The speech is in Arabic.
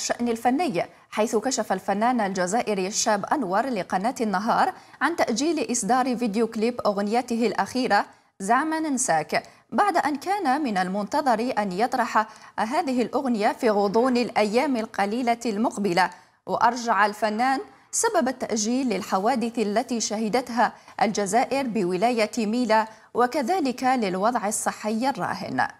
الشأن الفني حيث كشف الفنان الجزائري الشاب أنور لقناة النهار عن تأجيل إصدار فيديو كليب أغنيته الأخيرة زعما ننساك بعد أن كان من المنتظر أن يطرح هذه الأغنية في غضون الأيام القليلة المقبلة وأرجع الفنان سبب التأجيل للحوادث التي شهدتها الجزائر بولاية ميلا وكذلك للوضع الصحي الراهن